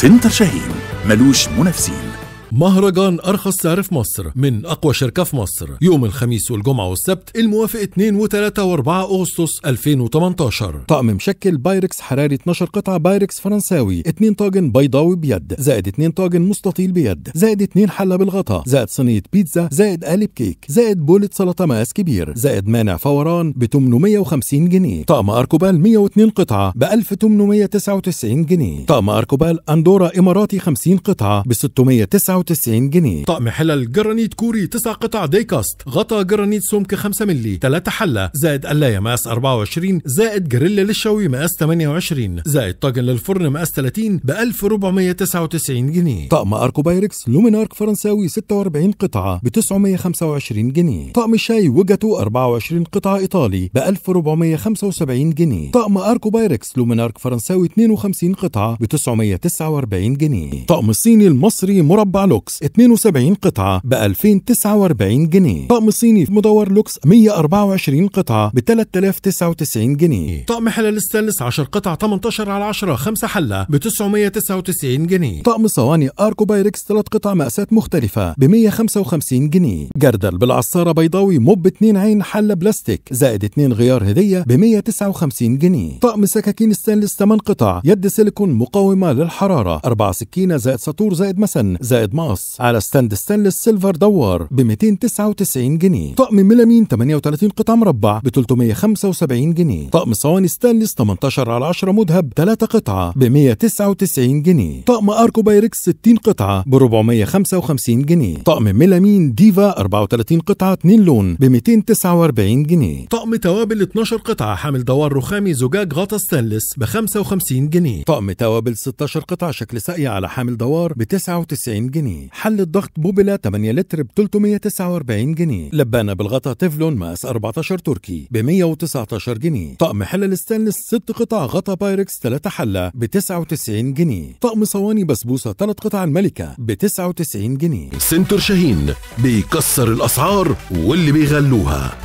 سنتر شاهين ملوش منافسين مهرجان أرخص سعر في مصر من أقوى شركة في مصر يوم الخميس والجمعة والسبت الموافق 2 و3 و4 أغسطس 2018 طقم مشكل بايركس حراري 12 قطعة بايركس فرنساوي 2 طاجن بيضاوي بيد زائد 2 طاجن مستطيل بيد زائد 2 حلة بالغطاء زائد صينية بيتزا زائد قالب كيك زائد بولة سلطة مقاس كبير زائد مانع فوران ب 850 جنيه طقم أركوبال 102 قطعة ب 1899 جنيه طقم أركوبال أندورا إماراتي 50 قطعة ب 699 99 جنيه طقم حلل جرانيت كوري 9 قطع ديكاست غطا جرانيت سمك 5 ملي 3 حلة زائد قلاية مقاس 24 زائد جريلا للشوي مقاس 28 زائد طاجن للفرن مقاس 30 ب 1499 جنيه طقم اركو بايركس لومينارك فرنساوي 46 قطعة ب 925 جنيه طقم شاي وجاتو 24 قطعة ايطالي ب 1475 جنيه طقم اركو بايركس لومينارك فرنساوي 52 قطعة ب 949 جنيه طقم الصيني المصري مربع لوكس 72 قطعة ب 2049 جنيه طقم صيني مدور لوكس 124 قطعة ب 3099 جنيه طقم حلال ستانلس 10 قطع 18 على 10 5 حلة ب 999 جنيه طقم صواني اركو بايركس 3 قطع مقاسات مختلفة ب 155 جنيه جردل بالعصارة بيضاوي موب 2 عين حلة بلاستيك زائد 2 غيار هدية ب 159 جنيه طقم سكاكين ستانلس 8 قطع يد سيليكون مقاومة للحرارة 4 سكينة زائد سطور زائد مسن زائد مع الماس على ستاند ستانلس سيلفر دوار ب 299 جنيه طقم ميلامين 38 قطعة مربع ب 375 جنيه طقم صواني ستانلس 18 على 10 مذهب 3 قطعة ب 199 جنيه طقم اركو بايركس 60 قطعة ب 455 جنيه طقم ميلامين ديفا 34 قطعة 2 لون ب 249 جنيه طقم توابل 12 قطعة حامل دوار رخامي زجاج غطا ستانلس ب 55 جنيه طقم توابل 16 قطعة شكل ساقية على حامل دوار ب 99 جنيه جنيه حل الضغط بوبلا 8 لتر ب 349 جنيه لبانة بالغطا تفلون ماس 14 تركي ب 119 جنيه طقم حلل ستانلس 6 قطع غطا بايركس 3 حلة ب 99 جنيه طقم صواني بسبوسة 3 قطع الملكة ب 99 جنيه سنتور شاهين بيكسر الأسعار واللي بيغلوها